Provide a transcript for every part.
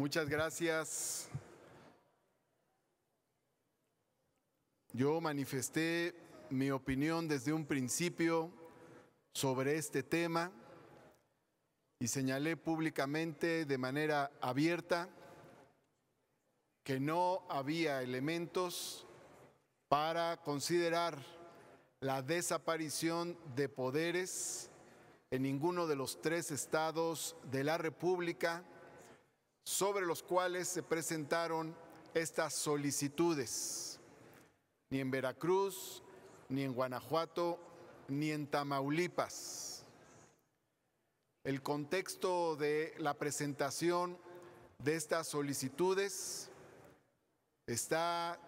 Muchas gracias. Yo manifesté mi opinión desde un principio sobre este tema y señalé públicamente de manera abierta que no había elementos para considerar la desaparición de poderes en ninguno de los tres estados de la República sobre los cuales se presentaron estas solicitudes, ni en Veracruz, ni en Guanajuato, ni en Tamaulipas. El contexto de la presentación de estas solicitudes está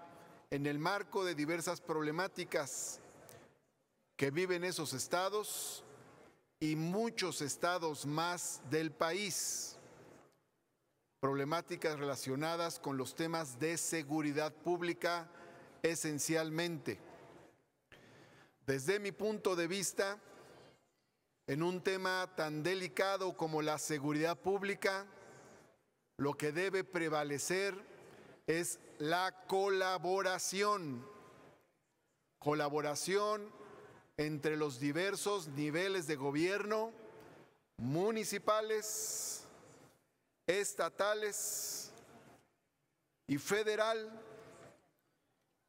en el marco de diversas problemáticas que viven esos estados y muchos estados más del país problemáticas relacionadas con los temas de seguridad pública esencialmente. Desde mi punto de vista, en un tema tan delicado como la seguridad pública, lo que debe prevalecer es la colaboración, colaboración entre los diversos niveles de gobierno, municipales, estatales y federal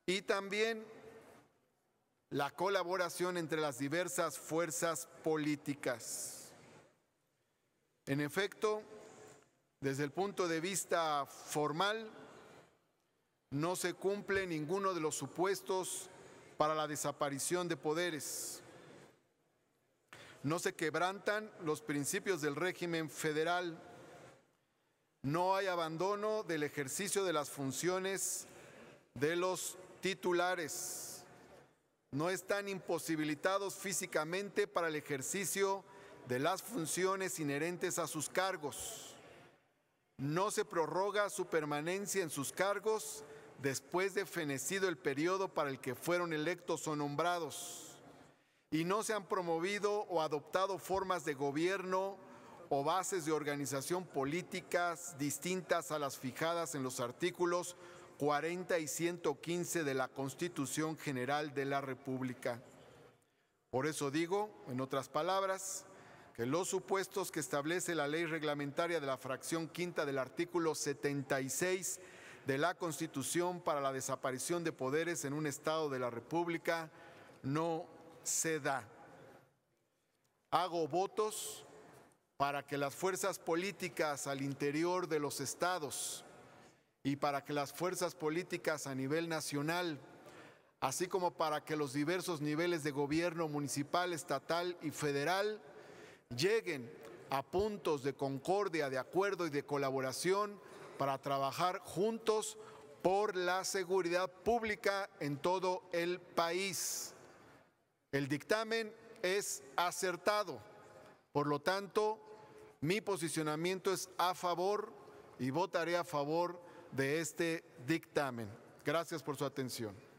y también la colaboración entre las diversas fuerzas políticas. En efecto, desde el punto de vista formal, no se cumple ninguno de los supuestos para la desaparición de poderes. No se quebrantan los principios del régimen federal no hay abandono del ejercicio de las funciones de los titulares. No están imposibilitados físicamente para el ejercicio de las funciones inherentes a sus cargos. No se prorroga su permanencia en sus cargos después de fenecido el periodo para el que fueron electos o nombrados. Y no se han promovido o adoptado formas de gobierno o bases de organización políticas distintas a las fijadas en los artículos 40 y 115 de la Constitución General de la República. Por eso digo, en otras palabras, que los supuestos que establece la ley reglamentaria de la fracción quinta del artículo 76 de la Constitución para la desaparición de poderes en un Estado de la República no se da. Hago votos para que las fuerzas políticas al interior de los estados y para que las fuerzas políticas a nivel nacional, así como para que los diversos niveles de gobierno municipal, estatal y federal lleguen a puntos de concordia, de acuerdo y de colaboración para trabajar juntos por la seguridad pública en todo el país. El dictamen es acertado, por lo tanto, mi posicionamiento es a favor y votaré a favor de este dictamen. Gracias por su atención.